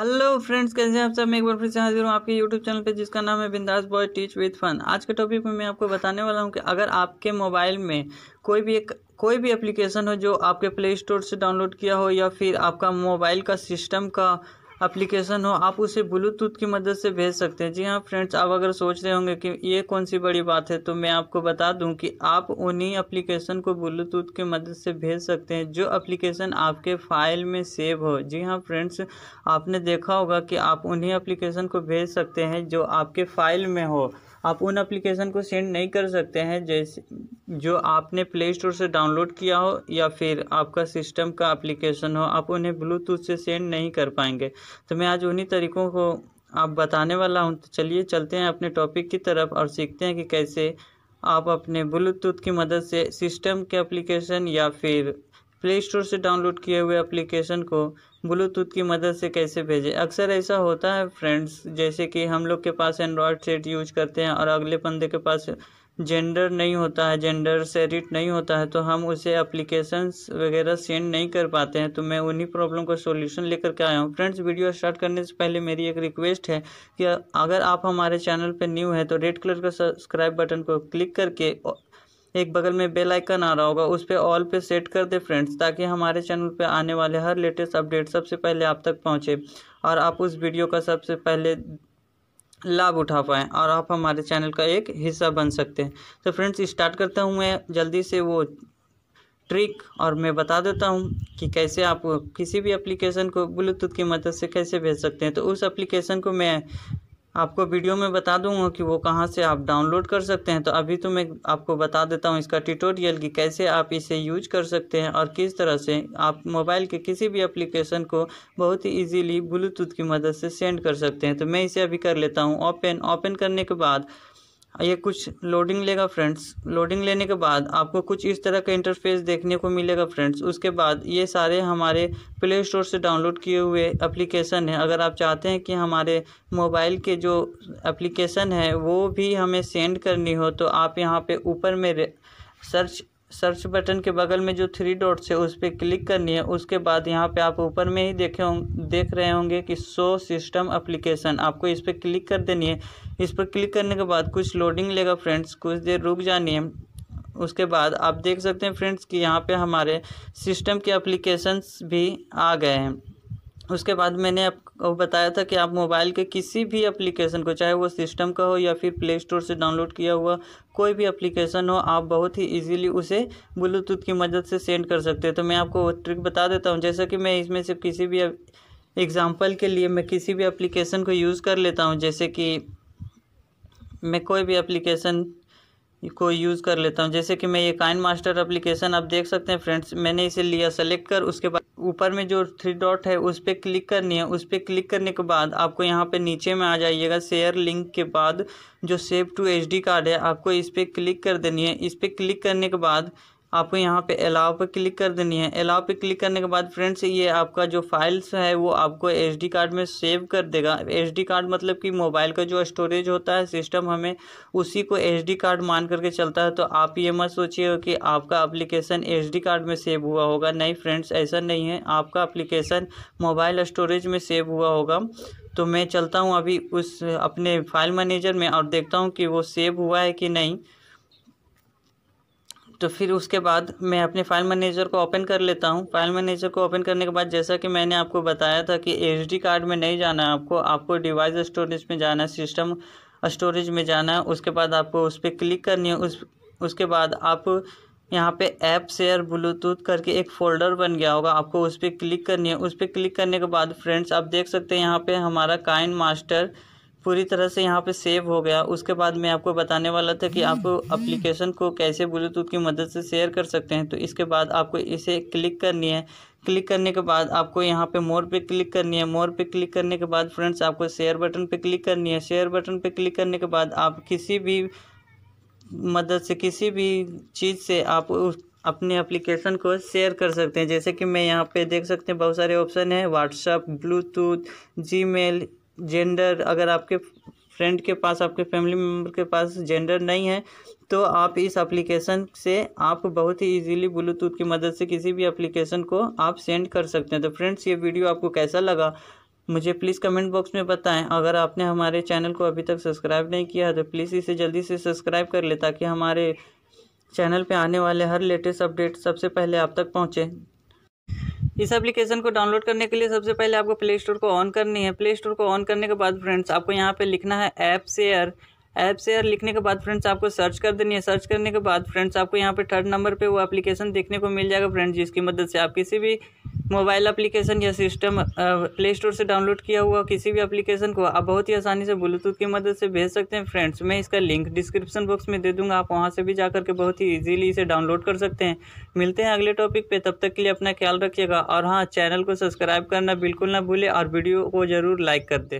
Hello friends कैसे हैं आप सब मैं एक बार फिर से हाजिर हूँ आपके यूट्यूब चैनल पे जिसका नाम है बिंदास बॉय टीच विद फन आज के टॉपिक में मैं आपको बताने वाला हूँ कि अगर आपके मोबाइल में कोई भी एक कोई भी एप्लीकेशन हो जो आपके प्ले स्टोर से डाउनलोड किया हो या फिर आपका मोबाइल का सिस्टम का एप्लीकेशन हो आप उसे ब्लूटूथ की मदद से भेज सकते हैं जी हाँ फ्रेंड्स आप अगर सोच रहे होंगे कि ये कौन सी बड़ी बात है तो मैं आपको बता दूं कि आप उन्हीं एप्लीकेशन को ब्लूटूथ की मदद से भेज सकते हैं जो एप्लीकेशन आपके फाइल में सेव हो जी हाँ फ्रेंड्स आपने देखा होगा कि आप उन्हीं एप्लीकेशन को भेज सकते हैं जो आपके फाइल में हो आप उन एप्लीकेशन को सेंड नहीं कर सकते हैं जैसे जो आपने प्ले स्टोर से डाउनलोड किया हो या फिर आपका सिस्टम का एप्लीकेशन हो आप उन्हें ब्लूटूथ से सेंड नहीं कर पाएंगे तो मैं आज उन्हीं तरीकों को आप बताने वाला हूँ तो चलिए चलते हैं अपने टॉपिक की तरफ और सीखते हैं कि कैसे आप अपने ब्लूटूथ की मदद से सिस्टम के एप्लीकेशन या फिर प्ले स्टोर से डाउनलोड किए हुए एप्लीकेशन को ब्लूटूथ की मदद से कैसे भेजें अक्सर ऐसा होता है फ्रेंड्स जैसे कि हम लोग के पास एंड्रॉयड सेट यूज करते हैं और अगले बंदे के पास जेंडर नहीं होता है जेंडर से रिट नहीं होता है तो हम उसे अप्लीकेशन वगैरह सेंड नहीं कर पाते हैं तो मैं उन्हीं प्रॉब्लम को सोल्यूशन लेकर के आया हूँ फ्रेंड्स वीडियो स्टार्ट करने से पहले मेरी एक रिक्वेस्ट है कि अगर आप हमारे चैनल पर न्यू है तो रेड कलर का सब्सक्राइब बटन को क्लिक करके एक बगल में बेल आइकन आ रहा होगा उस पर ऑल पे सेट कर दे फ्रेंड्स ताकि हमारे चैनल पे आने वाले हर लेटेस्ट अपडेट सबसे पहले आप तक पहुँचे और आप उस वीडियो का सबसे पहले लाभ उठा पाएँ और आप हमारे चैनल का एक हिस्सा बन सकते हैं तो फ्रेंड्स स्टार्ट करता हूँ मैं जल्दी से वो ट्रिक और मैं बता देता हूँ कि कैसे आप किसी भी एप्लीकेशन को ब्लूटूथ की मदद से कैसे भेज सकते हैं तो उस एप्लीकेशन को मैं आपको वीडियो में बता दूंगा कि वो कहाँ से आप डाउनलोड कर सकते हैं तो अभी तो मैं आपको बता देता हूँ इसका ट्यूटोरियल कि कैसे आप इसे यूज कर सकते हैं और किस तरह से आप मोबाइल के किसी भी एप्लीकेशन को बहुत ही ईजीली ब्लूटूथ की मदद से सेंड कर सकते हैं तो मैं इसे अभी कर लेता हूँ ओपन ओपन करने के बाद ये कुछ लोडिंग लेगा फ्रेंड्स लोडिंग लेने के बाद आपको कुछ इस तरह का इंटरफेस देखने को मिलेगा फ्रेंड्स उसके बाद ये सारे हमारे प्ले स्टोर से डाउनलोड किए हुए एप्लीकेशन हैं अगर आप चाहते हैं कि हमारे मोबाइल के जो एप्लीकेशन है वो भी हमें सेंड करनी हो तो आप यहाँ पे ऊपर में सर्च सर्च बटन के बगल में जो थ्री डॉट्स है उस पर क्लिक करनी है उसके बाद यहाँ पे आप ऊपर में ही देखे होंगे देख रहे होंगे कि सो सिस्टम अप्लीकेशन आपको इस पर क्लिक कर देनी है इस पर क्लिक करने के बाद कुछ लोडिंग लेगा फ्रेंड्स कुछ देर रुक जानी है उसके बाद आप देख सकते हैं फ्रेंड्स कि यहाँ पे हमारे सिस्टम के अप्लीकेशंस भी आ गए हैं उसके बाद मैंने आप और बताया था कि आप मोबाइल के किसी भी एप्लीकेशन को चाहे वो सिस्टम का हो या फिर प्ले स्टोर से डाउनलोड किया हुआ कोई भी एप्लीकेशन हो आप बहुत ही इजीली उसे ब्लूटूथ की मदद से सेंड कर सकते हैं तो मैं आपको वो ट्रिक बता देता हूँ जैसा कि मैं इसमें से किसी भी एग्ज़ाम्पल के लिए मैं किसी भी एप्लीकेशन को यूज़ कर लेता हूँ जैसे कि मैं कोई भी एप्लीकेशन को यूज़ कर लेता हूँ जैसे कि मैं ये काइन मास्टर अप्लीकेशन आप देख सकते हैं फ्रेंड्स मैंने इसे लिया सेलेक्ट कर उसके बाद ऊपर में जो थ्री डॉट है उस पर क्लिक करनी है उस पर क्लिक करने के बाद आपको यहाँ पे नीचे में आ जाइएगा शेयर लिंक के बाद जो सेव टू एच कार्ड है आपको इस पर क्लिक कर देनी है इस पर क्लिक करने के बाद आपको यहाँ पे अलाव पर क्लिक कर देनी है अलाव पे क्लिक करने के बाद फ्रेंड्स ये आपका जो फाइल्स है वो आपको एसडी कार्ड में सेव कर देगा एसडी कार्ड मतलब कि मोबाइल का जो स्टोरेज होता है सिस्टम हमें उसी को एसडी कार्ड मान करके चलता है तो आप ये मत सोचिए कि आपका अप्लीकेशन एस कार्ड में सेव हुआ होगा नहीं फ्रेंड्स ऐसा नहीं है आपका अप्लीकेशन मोबाइल स्टोरेज में सेव हुआ होगा तो मैं चलता हूँ अभी उस अपने फाइल मैनेजर में और देखता हूँ कि वो सेव हुआ है कि नहीं तो फिर उसके बाद मैं अपने फाइल मैनेजर को ओपन कर लेता हूँ फाइल मैनेजर को ओपन करने के बाद जैसा कि मैंने आपको बताया था कि एच कार्ड में नहीं जाना है आपको आपको डिवाइस स्टोरेज में जाना है सिस्टम स्टोरेज में जाना है उसके बाद आपको उस पर क्लिक करनी है उस उसके बाद आप यहाँ पे ऐप शेयर ब्लूटूथ करके एक फ़ोल्डर बन गया होगा आपको उस पर क्लिक करनी है उस पर क्लिक करने के बाद फ्रेंड्स आप देख सकते हैं यहाँ पे हमारा काइन मास्टर पूरी तरह से यहाँ पे सेव हो गया उसके बाद मैं आपको बताने वाला था कि आप एप्लीकेशन को कैसे ब्लूटूथ की मदद से शेयर कर सकते हैं तो इसके बाद आपको इसे क्लिक करनी है क्लिक करने के बाद आपको यहाँ पे मोर पे क्लिक करनी है मोर पे क्लिक करने के बाद फ्रेंड्स आपको शेयर बटन पे क्लिक करनी है शेयर बटन पे क्लिक करने के बाद आप किसी भी मदद से किसी भी चीज़ से आप उस अपने एप्लीकेशन को शेयर कर सकते हैं जैसे कि मैं यहाँ पे देख सकते हैं बहुत सारे ऑप्शन हैं व्हाट्सअप ब्लूटूथ जीमेल जेंडर अगर आपके फ्रेंड के पास आपके फैमिली मेम्बर के पास जेंडर नहीं है तो आप इस एप्लीकेशन से आप बहुत ही इजीली ब्लूटूथ की मदद से किसी भी एप्लीकेशन को आप सेंड कर सकते हैं तो फ्रेंड्स ये वीडियो आपको कैसा लगा मुझे प्लीज़ कमेंट बॉक्स में बताएं अगर आपने हमारे चैनल को अभी तक सब्सक्राइब नहीं किया है तो प्लीज़ इसे जल्दी से सब्सक्राइब कर ले ताकि हमारे चैनल पर आने वाले हर लेटेस्ट अपडेट सबसे पहले आप तक पहुँचें इस एप्लीकेशन को डाउनलोड करने के लिए सबसे पहले आपको प्ले स्टोर को ऑन करनी है प्ले स्टोर को ऑन करने के बाद फ्रेंड्स आपको यहाँ पे लिखना है ऐप शेयर ऐप शेयर लिखने के बाद फ्रेंड्स आपको सर्च कर देनी है सर्च करने के बाद फ्रेंड्स आपको यहाँ पे थर्ड नंबर पे वो एप्लीकेशन देखने को मिल जाएगा फ्रेंड्स जिसकी मदद से आप किसी भी मोबाइल एप्लीकेशन या सिस्टम प्ले स्टोर से डाउनलोड किया हुआ किसी भी एप्लीकेशन को आप बहुत ही आसानी से ब्लूटूथ की मदद से भेज सकते हैं फ्रेंड्स मैं इसका लिंक डिस्क्रिप्शन बॉक्स में दे दूंगा आप वहाँ से भी जा करके बहुत ही इजीली इसे डाउनलोड कर सकते हैं मिलते हैं अगले टॉपिक पर तब तक के लिए अपना ख्याल रखिएगा और हाँ चैनल को सब्सक्राइब करना बिल्कुल ना भूलें और वीडियो को ज़रूर लाइक कर दे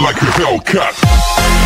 Like a Hellcat.